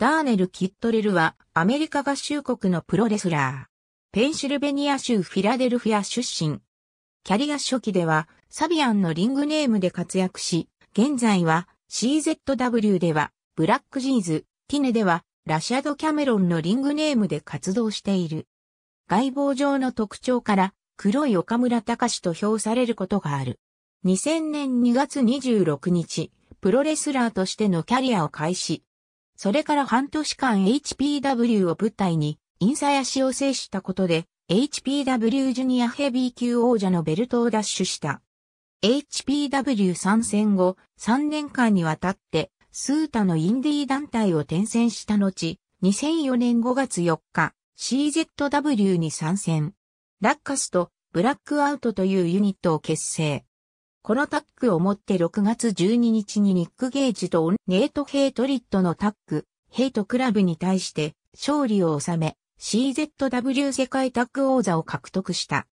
ダーネル・キットレルはアメリカ合衆国のプロレスラー。ペンシルベニア州フィラデルフィア出身。キャリア初期ではサビアンのリングネームで活躍し、現在は CZW ではブラックジーズ、ティネではラシャド・キャメロンのリングネームで活動している。外貌上の特徴から黒い岡村隆史と評されることがある。2000年2月26日、プロレスラーとしてのキャリアを開始。それから半年間 HPW を舞台に、インサヤシを制したことで、HPW ジュニアヘビー級王者のベルトを奪取した。HPW 参戦後、3年間にわたって、スータのインディー団体を転戦した後、2004年5月4日、CZW に参戦。ラッカスとブラックアウトというユニットを結成。このタッグをもって6月12日にニック・ゲージとネート・ヘイトリッドのタッグ、ヘイトクラブに対して勝利を収め、CZW 世界タッグ王座を獲得した。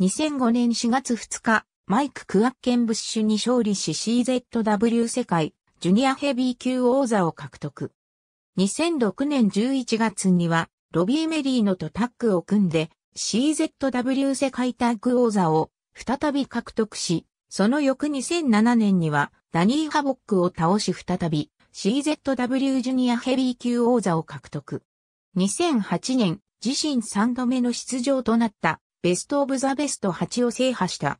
2005年4月2日、マイク・クワッケンブッシュに勝利し CZW 世界ジュニアヘビー級王座を獲得。2006年11月には、ロビー・メリーノとタッグを組んで、CZW 世界タッグ王座を再び獲得し、その翌2007年には、ダニー・ハボックを倒し再び、CZW ジュニアヘビー級王座を獲得。2008年、自身3度目の出場となったベストオブザベスト8を制覇した。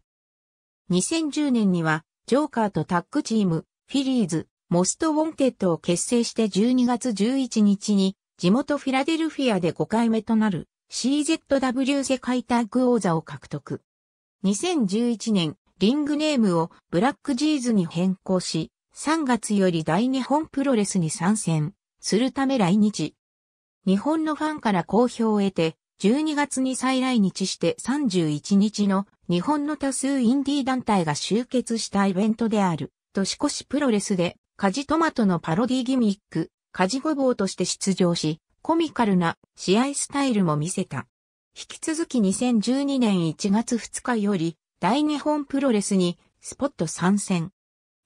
2010年には、ジョーカーとタッグチーム、フィリーズ、モストウォンテッドを結成して12月11日に、地元フィラデルフィアで5回目となる CZW 世界タッグ王座を獲得。2011年、リングネームをブラックジーズに変更し、3月より大日本プロレスに参戦するため来日。日本のファンから好評を得て、12月に再来日して31日の日本の多数インディー団体が集結したイベントである、年越しプロレスで、カジトマトのパロディギミック、カジゴボウとして出場し、コミカルな試合スタイルも見せた。引き続き2012年1月2日より、大日本プロレスにスポット参戦。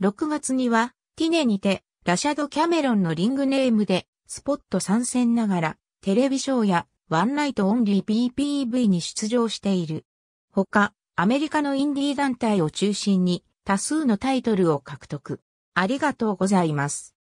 6月には、ティネにて、ラシャド・キャメロンのリングネームで、スポット参戦ながら、テレビショーや、ワンナイトオンリー PPV に出場している。他、アメリカのインディー団体を中心に、多数のタイトルを獲得。ありがとうございます。